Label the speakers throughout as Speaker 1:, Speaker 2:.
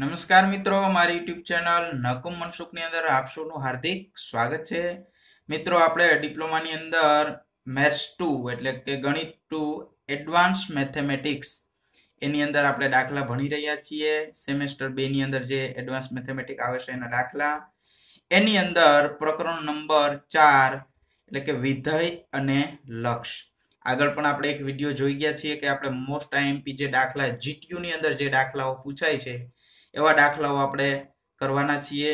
Speaker 1: નમસ્કાર મિત્રો મારી યુટ્યુબ ચેનલ નકુમ મનસુખની અંદર આપ સૌનું હાર્દિક સ્વાગત છે મિત્રો આપણે ડિપ્લોમાની અંદર મેથ્સ ટુ એટલે કે ગણિત ટુ એડવાન્સ મેથેમેટિક્સ એની અંદર આપણે દાખલા ભણી રહ્યા છીએ સેમેસ્ટર બેની અંદર જે એડવાન્સ મેથેમેટિક આવે છે એના દાખલા એની અંદર પ્રકરણ નંબર ચાર એટલે કે વિધેય અને લક્ષ આગળ પણ આપણે એક વિડીયો જોઈ ગયા છીએ કે આપણે મોસ્ટ આઈએમપી જે દાખલા ની અંદર જે દાખલાઓ પૂછાય છે એવા દાખલાઓ આપણે કરવાના છીએ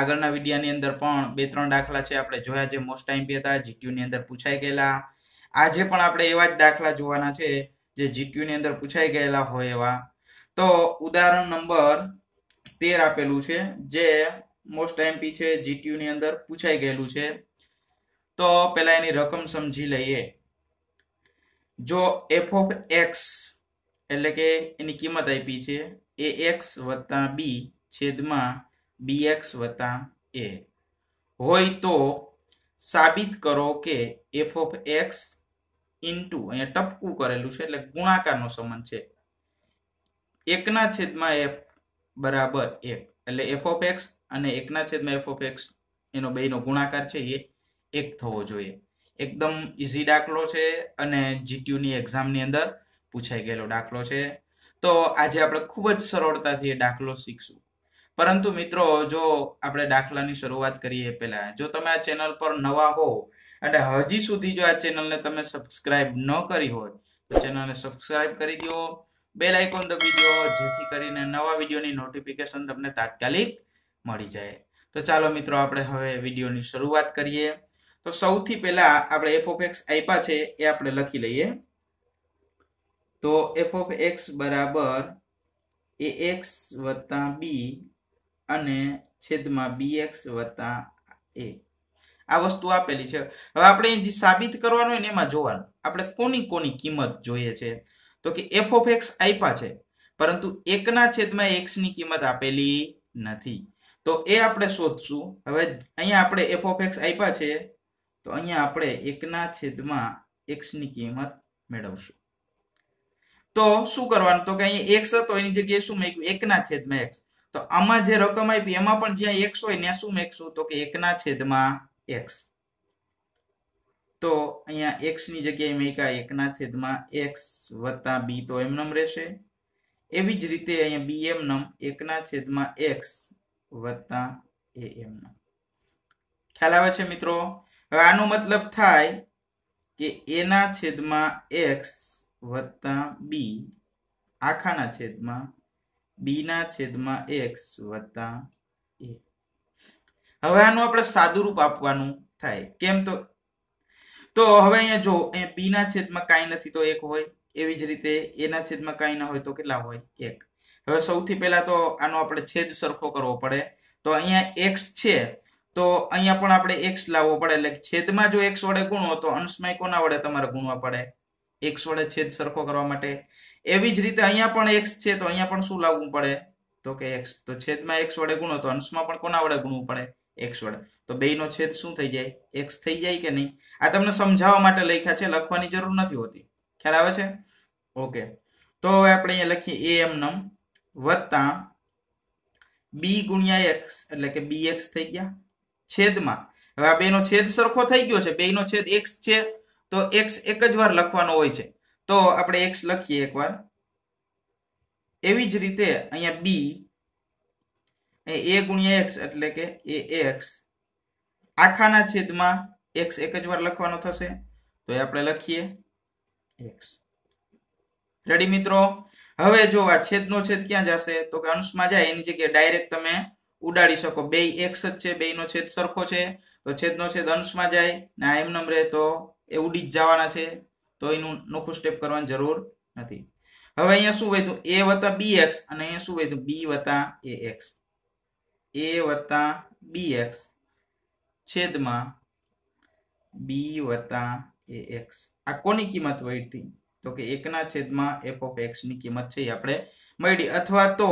Speaker 1: આગળના વિડીયાની અંદર પણ બે ત્રણ દાખલા છે આપણે જોયા જે મોસ્ટ ટાઈમ પી હતા જીટીયુની અંદર પૂછાઈ ગયેલા આજે પણ આપણે એવા જ દાખલા જોવાના છે જે જીટીયુની અંદર પૂછાઈ ગયેલા હોય એવા તો ઉદાહરણ નંબર તેર આપેલું છે જે મોસ્ટ એમપી છે જીટીયુની અંદર પૂછાઈ ગયેલું છે તો પેલા એની રકમ સમજી લઈએ જો એફ ઓફ એક્સ એટલે કે એની કિંમત આપી છે એ એક્સ વત્તા બી છેદમાં બી એક્સ વત્તા એ હોય તો સાબિત કરો કે એફ ઓફ એક્સ ઇન્ટુ અહીંયા ટપકું કરેલું છે એટલે ગુણાકારનો સંબંધ છે એકના છેદમાં એફ બરાબર એક એટલે એફ ઓફ એક્સ અને એકના છેદમાં એફ ઓફ એક્સ એનો બેનો ગુણાકાર છે એ એક થવો જોઈએ એકદમ ઇઝી દાખલો છે અને જીટીયુની એક્ઝામની અંદર પૂછાઈ ગયેલો દાખલો છે તો આજે આપણે ખૂબ જ સરળતાથી એ દાખલો શીખશું પરંતુ મિત્રો જો આપણે દાખલાની શરૂઆત કરીએ પહેલા જો તમે આ ચેનલ પર નવા હો અને હજી સુધી જો આ ચેનલને તમે સબસ્ક્રાઇબ ન કરી હોય તો ચેનલને સબસ્ક્રાઇબ કરી દો બેલ આઇકોન દબી દો જેથી કરીને નવા વિડીયોની નોટિફિકેશન તમને તાત્કાલિક મળી જાય તો ચાલો મિત્રો આપણે હવે વિડીયોની શરૂઆત કરીએ તો સૌથી પહેલા આપણે એફ ઓફ આપ્યા છે એ આપણે લખી લઈએ તો એફ ઓફ એક્સ બરાબર એ એક્સ વત્તા બી અને છેદમાં બી એક્સ વત્તા એ આ વસ્તુ આપેલી છે હવે આપણે જે સાબિત કરવાનું હોય ને એમાં જોવાનું આપણે કોની કોની કિંમત જોઈએ છે તો કે એફ ઓફ એક્સ આપ્યા છે પરંતુ એકના છેદમાં એક્સની કિંમત આપેલી નથી તો એ આપણે શોધશું હવે અહીંયા આપણે એફ ઓફ એક્સ આપ્યા છે તો અહીંયા આપણે એકના છેદમાં એક્સની કિંમત મેળવશું તો શું કરવાનું તો કે અહીંયા એક્સ હતો એની જગ્યાએ શું મેં એકના છેદમાં એક્સ તો આમાં જે રકમ આપી એમાં પણ જ્યાં એક્સ હોય ત્યાં શું મેકશું તો કે એકના છેદમાં એક્સ તો અહીંયા એક્સની જગ્યાએ મેકા એકના છેદમાં એક્સ વત્તા બી તો એમનમ રહેશે એવી જ રીતે અહીંયા બી એમનમ એકના છેદમાં એક્સ વત્તા એ એમનમ ખ્યાલ આવે છે મિત્રો હવે આનો મતલબ થાય કે એના છેદમાં એક્સ વત્તા બી આખાના છેદમાં બીના છેદમાં એક્સ વત્તા એ હવે આનું આપણે સાદું રૂપ આપવાનું થાય કેમ તો તો હવે અહીંયા જો અહીંયા બીના છેદમાં કાંઈ નથી તો એક હોય એવી જ રીતે એના છેદમાં કાંઈ ના હોય તો કેટલા હોય એક હવે સૌથી પહેલા તો આનો આપણે છેદ સરખો કરવો પડે તો અહીંયા એક્સ છે તો અહીંયા પણ આપણે એક્સ લાવવો પડે એટલે છેદમાં જો એક્સ વડે ગુણો તો અંશમાં કોના વડે તમારે ગુણવા પડે એક્સ વડે છેદ સરખો કરવા માટે એવી જ રીતે અહીંયા પણ એક્સ છે તો અહીંયા પણ શું લાવવું પડે તો કે એક્સ તો છેદમાં એક્સ વડે ગુણો તો અંશમાં પણ કોના વડે ગુણવું પડે એક્સ વડે તો બેનો છેદ શું થઈ જાય એક્સ થઈ જાય કે નહીં આ તમને સમજાવવા માટે લખ્યા છે લખવાની જરૂર નથી હોતી ખ્યાલ આવે છે ઓકે તો હવે આપણે અહીંયા લખીએ એ એમ વત્તા બી ગુણ્યા એક્સ એટલે કે બી એક્સ થઈ ગયા છેદમાં હવે આ બેનો છેદ સરખો થઈ ગયો છે બેનો છેદ એક્સ છે તો એક્સ એક જ વાર લખવાનો હોય છે તો આપણે એક્સ લખીએ એકવાર એવી જ રીતે અહીંયા બી એ ગુણ્યા એક્સ એટલે કે એ એક્સ આખાના છેદમાં એક્સ એક જ વાર લખવાનો થશે તો એ આપણે લખીએ એક્સ રેડી મિત્રો હવે જો આ છેદનો છેદ ક્યાં જશે તો કે અંશમાં જાય એની જગ્યાએ ડાયરેક્ટ તમે ઉડાડી શકો બે એક્સ જ છે બેયનો છેદ સરખો છે તો છેદનો છેદ અંશમાં જાય ને આ નમ રહે તો એવું ઉડી જ જવાના છે તો એનું નોખું સ્ટેપ કરવાની જરૂર નથી હવે અહીંયા શું વધ્યું એ વત્તા બી એક્સ અને અહીંયા શું વધ્યું બી વત્તા એ એક્સ એ વત્તા બી એક્સ છેદમાં બી વત્તા એ એક્સ આ કોની કિંમત વળતી તો કે એકના છેદમાં એફ ઓફ એક્સની કિંમત છે એ આપણે મળી અથવા તો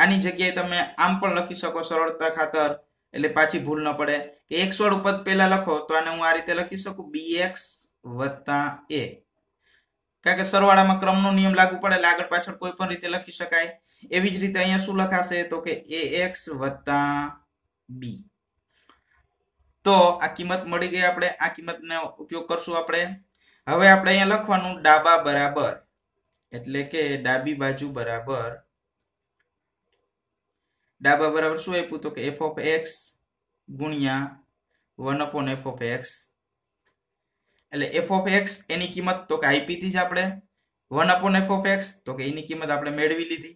Speaker 1: આની જગ્યાએ તમે આમ પણ લખી શકો સરળતા ખાતર એટલે પાછી ભૂલ ન પડે કે એક સોળ ઉપર પહેલા લખો તો આને હું આ રીતે લખી શકું બી એક્સ વત્તા એ કારણ કે સરવાળામાં ક્રમનો નિયમ લાગુ પડે એટલે આગળ પાછળ કોઈ પણ રીતે લખી શકાય એવી જ રીતે અહીંયા શું લખાશે તો કે એ એક્સ વત્તા બી તો આ કિંમત મળી ગઈ આપણે આ કિંમતનો ઉપયોગ કરશું આપણે હવે આપણે અહીંયા લખવાનું ડાબા બરાબર એટલે કે ડાબી બાજુ બરાબર ડાબા બરાબર શું આપ્યું તો કે એફ ઓફ એક્સ ગુણ્યા one upon F of X એટલે એફ ઓફ એક્સ એની કિંમત તો કે આઈપીથી જ આપણે one upon F of X તો કે એની કિંમત આપણે મેળવી લીધી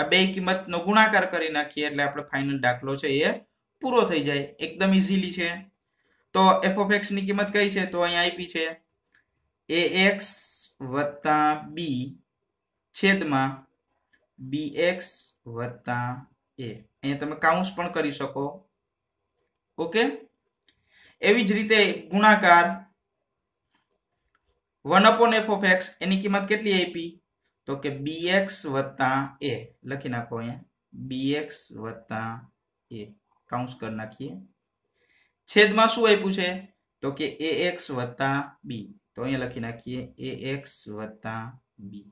Speaker 1: આ બે કિંમતનો ગુણાકાર કરી નાખીએ એટલે આપણે ફાઇનલ દાખલો છે એ પૂરો થઈ જાય એકદમ ઇઝીલી છે તો એફ ઓફ એક્સની કિંમત કઈ છે તો અહીંયા આઈપી છે એ એક્સ વત્તા બી છેદમાં બી એક્સ વત્તા એ અહીંયા તમે કાઉન્સ પણ કરી શકો ઓકે એવી જ રીતે ગુણાકાર one upon F of X એની કિંમત કેટલી આપી તો કે બી એક્સ વત્તા એ લખી નાખો અહીંયા બી એક્સ વત્તા એ કાઉન્સ કરી નાખીએ છેદમાં શું આપ્યું છે તો કે એ એક્સ વત્તા બી તો અહીંયા લખી નાખીએ એ એક્સ વત્તા બી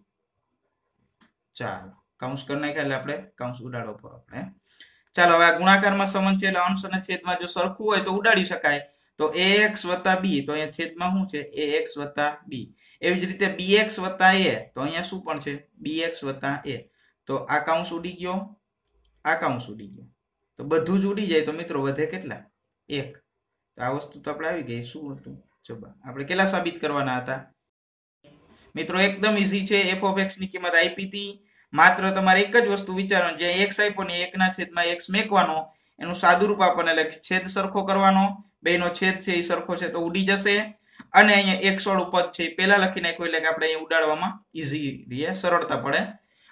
Speaker 1: ચાલો કાઉન્સ કરી નાખ્યા એટલે આપણે કાઉન્સ ઉડાડવો પડે આપણે ચાલો હવે આ ગુણાકારમાં સંબંધ છે એટલે અંશ અને છેદમાં જો સરખું હોય તો ઉડાડી શકાય તો એ એક્સ વત્તા બી તો અહીંયા છેદમાં શું છે એ એક્સ વત્તા બી એવી જ રીતે બી એક્સ વત્તા એ તો અહીંયા શું પણ છે બી એક્સ વત્તા એ તો આ કાઉન્સ ઉડી ગયો આ કાઉન્સ ઉડી ગયો તો બધું જ ઉડી જાય તો મિત્રો વધે કેટલા એક તો આ વસ્તુ તો આપણે આવી ગઈ શું હતું જવાબ આપણે કેટલા સાબિત કરવાના હતા મિત્રો એકદમ ઈઝી છે એફ ઓફ ની કિંમત આઈપી હતી માત્ર તમારે એક જ વસ્તુ વિચારવાનું જે એક્સ આપ્યો ને એકના છેદમાં એક્સ મેકવાનો એનું સાદુરૂપ આપણને એટલે છેદ સરખો કરવાનો બેનો છેદ છે એ સરખો છે તો ઉડી જશે અને અહીંયા એક સોળ પદ છે એ પહેલા લખી નાખ્યું એટલે કે આપણે અહીંયા ઉડાડવામાં ઈઝી રહીએ સરળતા પડે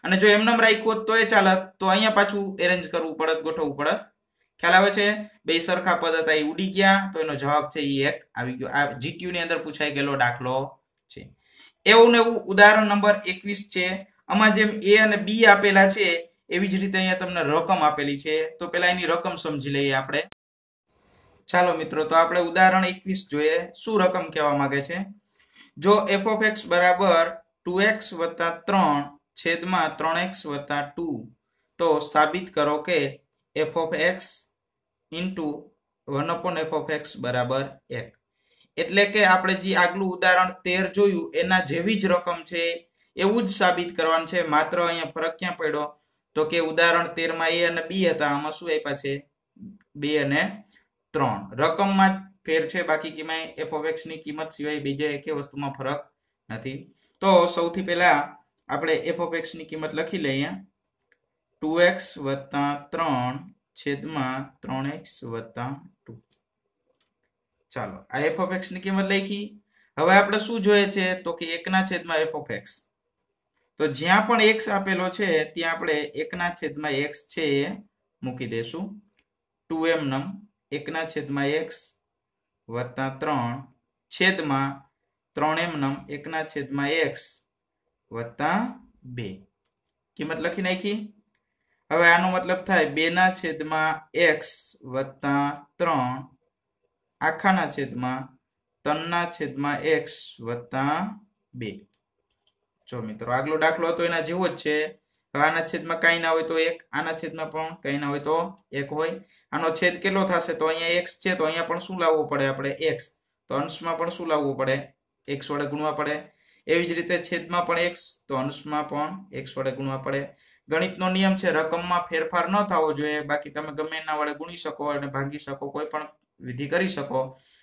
Speaker 1: અને જો એમ રાખ્યું રાખ્યો તો એ ચાલત તો અહીંયા પાછું એરેન્જ કરવું પડત ગોઠવવું પડત ખ્યાલ આવે છે બે સરખા પદ હતા એ ઉડી ગયા તો એનો જવાબ છે એ એક આવી ગયો આ જીટીયુ ની અંદર પૂછાઈ ગયેલો દાખલો છે એવું ને એવું ઉદાહરણ નંબર એકવીસ છે આમાં જેમ એ અને બી આપેલા છે એવી જ રીતે અહીંયા તમને રકમ આપેલી છે તો પહેલા એની રકમ સમજી લઈએ આપણે ચાલો મિત્રો તો આપણે ઉદાહરણ એકવીસ જોઈએ શું રકમ કહેવા માંગે છે જો એફ ઓફ એક્સ બરાબર ટુ એક્સ વત્તા ત્રણ છેદમાં ત્રણ એક્સ વત્તા ટુ તો સાબિત કરો કે F of X into one upon F of X બરાબર એક એટલે કે આપણે જે આગલું ઉદાહરણ તેર જોયું એના જેવી જ રકમ છે એવું જ સાબિત કરવાનું છે માત્ર અહીંયા ફરક ક્યાં પડ્યો તો કે ઉદાહરણ તેરમાં એ અને બી હતા આમાં શું આપ્યા છે બે અને ત્રણ રકમમાં જ ફેર છે બાકી કિંમત એફ ની કિંમત સિવાય બીજા એક વસ્તુમાં ફરક નથી તો સૌથી પહેલા આપણે એફ ની કિંમત લખી લઈએ ટુ એક્સ વત્તા ત્રણ છેદમાં ત્રણ એક્સ વત્તા ટુ ચાલો આ એફ ની કિંમત લખી હવે આપણે શું જોઈએ છે તો કે એકના છેદમાં એફ ઓફ તો જ્યાં પણ એક્સ આપેલો છે ત્યાં આપણે એકના છેદમાં એક્સ છે એ મૂકી દેશું ટુ એમ નમ એકના છેદમાં એક્સ વત્તા ત્રણ છેદમાં ત્રણ એમ નમ એકના છેદમાં એક્સ વત્તા બે કિંમત લખી નાખી હવે આનો મતલબ થાય બેના છેદમાં એક્સ વત્તા ત્રણ આખાના છેદમાં ત્રણના છેદમાં એક્સ વત્તા બે જો મિત્રો આગલો દાખલો હતો એના જેવો જ છે આના છેદમાં કાંઈ ના હોય તો એક આના છેદમાં પણ કાંઈ ના હોય તો એક હોય આનો છેદ કેટલો થશે તો અહીંયા એક્સ છે તો અહીંયા પણ શું લાવવું પડે આપણે એક્સ તો અંશમાં પણ શું લાવવું પડે એક્સ વડે ગુણવા પડે એવી જ રીતે છેદમાં પણ એક્સ તો અંશમાં પણ એક્સ વડે ગુણવા પડે ગણિતનો નિયમ છે રકમમાં ફેરફાર ન થવો જોઈએ બાકી તમે ગમે એના વડે ગુણી શકો અને ભાંગી શકો કોઈ પણ વિધિ કરી શકો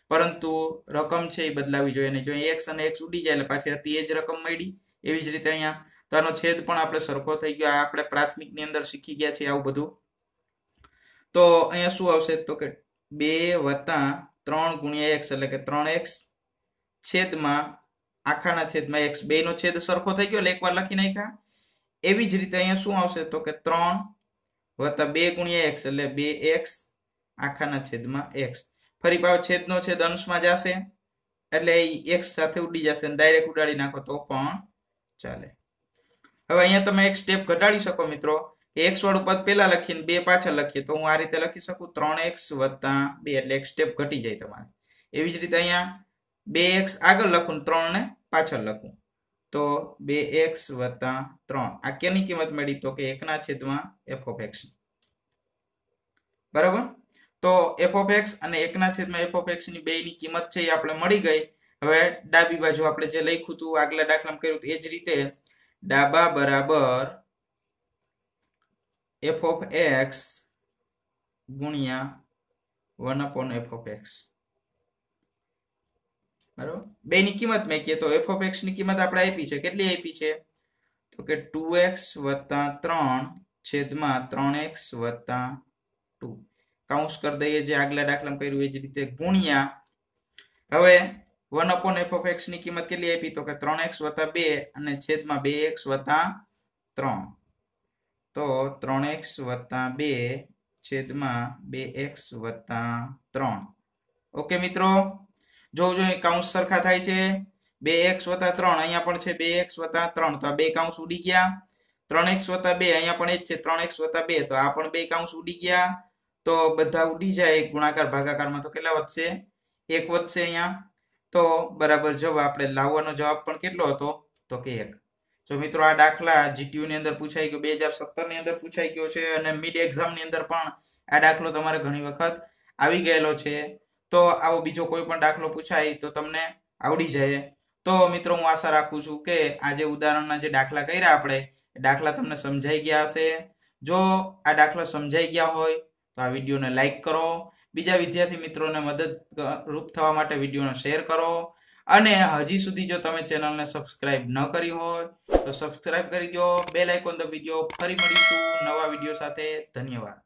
Speaker 1: પરંતુ રકમ છે એ બદલાવી જોઈએ અને જો એક્સ અને એક્સ ઉડી જાય એટલે પાછી હતી એ જ રકમ મળી એવી જ રીતે અહીંયા તો આનો છેદ પણ આપણે સરખો થઈ ગયો આ આપણે પ્રાથમિકની અંદર શીખી ગયા છીએ આવું બધું તો અહીંયા શું આવશે તો કે બે વત્તા ત્રણ ગુણ્યા એક્સ એટલે કે ત્રણ એક્સ છેદમાં આખાના છેદમાં એક્સ બેનો છેદ સરખો થઈ ગયો એટલે એકવાર લખી નાખ્યા એવી જ રીતે અહીંયા શું આવશે તો કે ત્રણ વત્તા બે ગુણ્યા એક્સ એટલે બે એક્સ આખાના છેદમાં એક્સ ફરી પાછો છેદનો છેદ અંશમાં જશે એટલે એ એક્સ સાથે ઉડી જશે ડાયરેક્ટ ઉડાડી નાખો તો પણ ચાલે હવે અહીંયા તમે એક સ્ટેપ ઘટાડી શકો મિત્રો એક્સ વાળું પદ પહેલા લખીને બે પાછળ લખીએ તો હું આ રીતે લખી શકું ત્રણ એક્સ વત્તા બે એટલે એક સ્ટેપ ઘટી જાય તમારે એવી જ રીતે અહીંયા બે એક્સ આગળ લખું ત્રણ ને પાછળ લખું તો બે એક્સ વત્તા ત્રણ આ કેની કિંમત મળી તો કે એકના છેદમાં એફ ઓફ એક્સ બરાબર તો એફ ઓફ એક્સ અને એકના છેદમાં એફ ઓફ બે બેની કિંમત છે એ આપણે મળી ગઈ હવે ડાબી બાજુ આપણે જે લખ્યું હતું આગલા દાખલામાં કર્યું એ જ રીતે ડાબા બરાબર એફ ઓફ એક્સ ગુણ્યા one upon F of X બરાબર બે ની કિંમત મેં તો એફ ઓફ એક્સ ની કિંમત આપણે આપી છે કેટલી આપી છે તો કે ટુ એક્સ વત્તા ત્રણ છેદમાં ત્રણ એક્સ વત્તા ટુ કાઉન્સ કરી દઈએ જે આગલા દાખલામાં કર્યું એ જ રીતે ગુણ્યા હવે one upon F of X ની કિંમત કેટલી આપી તો કે ત્રણ એક્સ વત્તા બે અને છેદમાં બે એક્સ વત્તા ત્રણ તો ત્રણ એક્સ વત્તા બે છેદમાં બે એક્સ વત્તા ત્રણ ઓકે મિત્રો જો જો કાઉન્સ સરખા થાય છે બે એક્સ વત્તા ત્રણ અહીંયા પણ છે બે એક્સ વત્તા ત્રણ તો આ બે કાઉન્સ ઉડી ગયા ત્રણ એક્સ વત્તા બે અહીંયા પણ એ જ છે ત્રણ એક્સ વત્તા બે તો આ પણ બે કાઉન્સ ઉડી ગયા તો બધા ઉડી જાય ગુણાકાર ભાગાકારમાં તો કેટલા વધશે એક વધશે અહીંયા તો બરાબર જવાબ આપણે લાવવાનો જવાબ પણ કેટલો હતો તો કે એક જો મિત્રો આ દાખલા જીટીયુની અંદર પૂછાઈ ગયો બે હજાર સત્તરની અંદર પૂછાઈ ગયો છે અને મિડ એક્ઝામની અંદર પણ આ દાખલો તમારે ઘણી વખત આવી ગયેલો છે તો આવો બીજો કોઈ પણ દાખલો પૂછાય તો તમને આવડી જાય તો મિત્રો હું આશા રાખું છું કે આજે ઉદાહરણના જે દાખલા કર્યા આપણે દાખલા તમને સમજાઈ ગયા હશે જો આ દાખલા સમજાઈ ગયા હોય તો આ વિડીયોને લાઈક કરો બીજા વિદ્યાર્થી મિત્રોને મદદ રૂપ થવા માટે વિડીયોને શેર કરો અને હજી સુધી જો તમે ચેનલને સબસ્ક્રાઇબ ન કરી હોય તો સબસ્ક્રાઇબ કરી દો બેલ આઇકોન દબી દો ફરી મળીશું નવા વિડીયો સાથે ધન્યવાદ